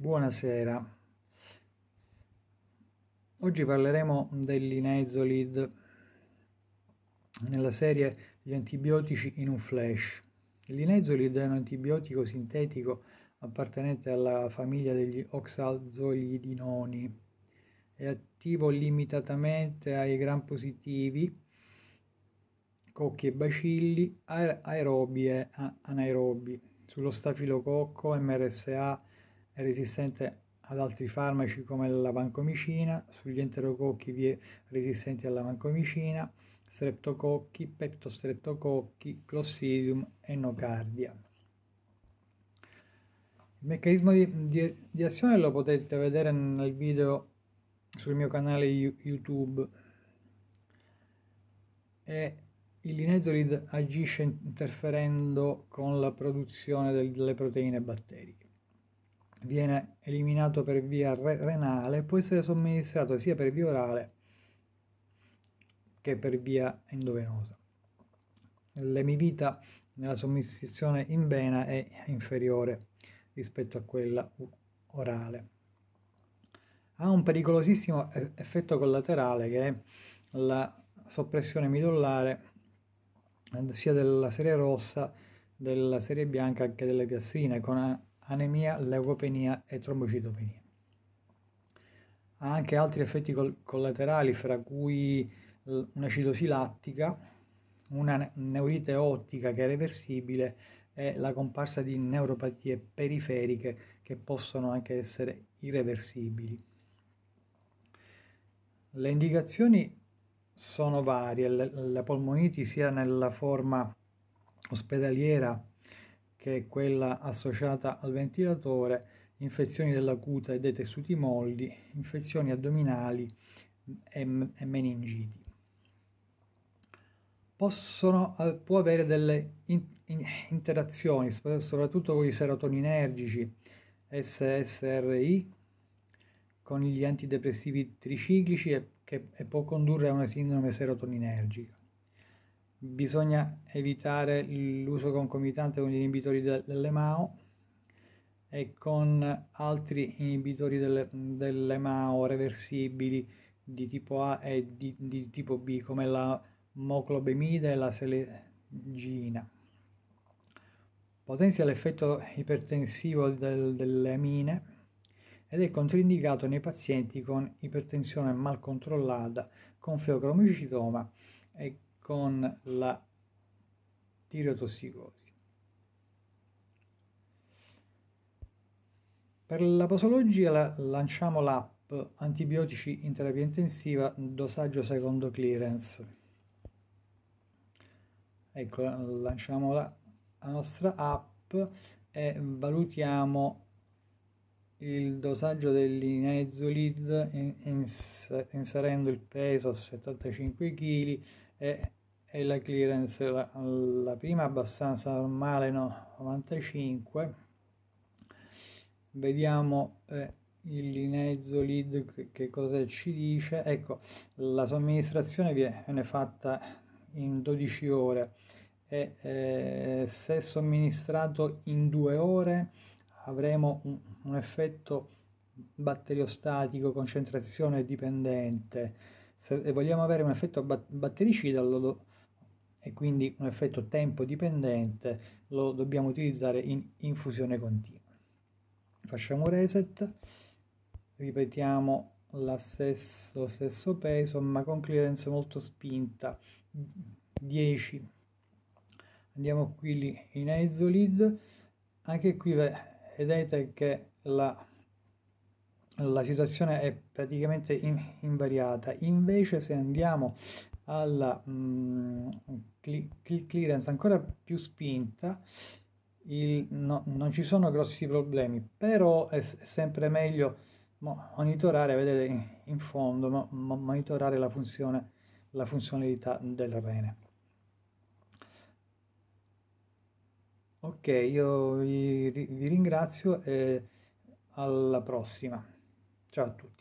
Buonasera. Oggi parleremo dell'inezolid nella serie Gli antibiotici in un flash. L'inezolid è un antibiotico sintetico appartenente alla famiglia degli oxazolidinoni. È attivo limitatamente ai gram positivi, cocchi e bacilli, aer aerobi e anaerobi, sullo stafilococco, MRSA, è resistente ad altri farmaci come la vancomicina, sugli enterococchi vi è resistente alla vancomicina, streptococchi, peptostreptococchi, clossidium e nocardia. Il meccanismo di, di, di azione lo potete vedere nel video sul mio canale YouTube. E il linezolid agisce interferendo con la produzione delle proteine batteriche viene eliminato per via renale e può essere somministrato sia per via orale che per via endovenosa. L'emivita nella somministrazione in vena è inferiore rispetto a quella orale. Ha un pericolosissimo effetto collaterale che è la soppressione midollare eh, sia della serie rossa, della serie bianca che delle piastrine, con eh, anemia, leucopenia e trombocitopenia. Ha anche altri effetti collaterali, fra cui un'acidosi lattica, una neurite ottica che è reversibile e la comparsa di neuropatie periferiche che possono anche essere irreversibili. Le indicazioni sono varie, la polmoniti sia nella forma ospedaliera che è quella associata al ventilatore, infezioni della cute e dei tessuti molli, infezioni addominali e, e meningiti. Possono, eh, può avere delle in, in, interazioni, soprattutto con i serotoninergici SSRI, con gli antidepressivi triciclici e, che, e può condurre a una sindrome serotoninergica bisogna evitare l'uso concomitante con gli inibitori de- dell'EMAO e con altri inibitori delle, dell'EMAO reversibili di tipo A e di, di tipo B come la moclobemide e la selegina. Potenzia l'effetto ipertensivo del, delle amine ed è controindicato nei pazienti con ipertensione mal controllata, con feocromicitoma e con la tirotossicosi. Per la posologia la, lanciamo l'app antibiotici in terapia intensiva dosaggio secondo clearance. Ecco, lanciamo la, la nostra app e valutiamo il dosaggio dell'inezolid inserendo il peso a 75 kg e, e la clearance la, la, prima abbastanza normale no, 95 vediamo eh, il linezolid che cosa ci dice ecco la somministrazione viene fatta in 12 ore e eh, se somministrato in 2 ore avremo un, un effetto batteriostatico, concentrazione dipendente. Se vogliamo avere un effetto bat- battericida lo, e quindi un effetto tempo dipendente, lo dobbiamo utilizzare in infusione continua. Facciamo reset, ripetiamo stesso, lo stesso peso ma con clearance molto spinta, 10. Andiamo qui in isolid, anche qui vedete che la, la situazione è praticamente in, invariata. Invece se andiamo alla mm, cl clearance ancora più spinta, il, no, non ci sono grossi problemi, però è, sempre meglio monitorare, vedete in, in fondo, monitorare la funzione, la funzionalità del rene. Ok, io vi, vi ringrazio e alla prossima. Ciao a tutti.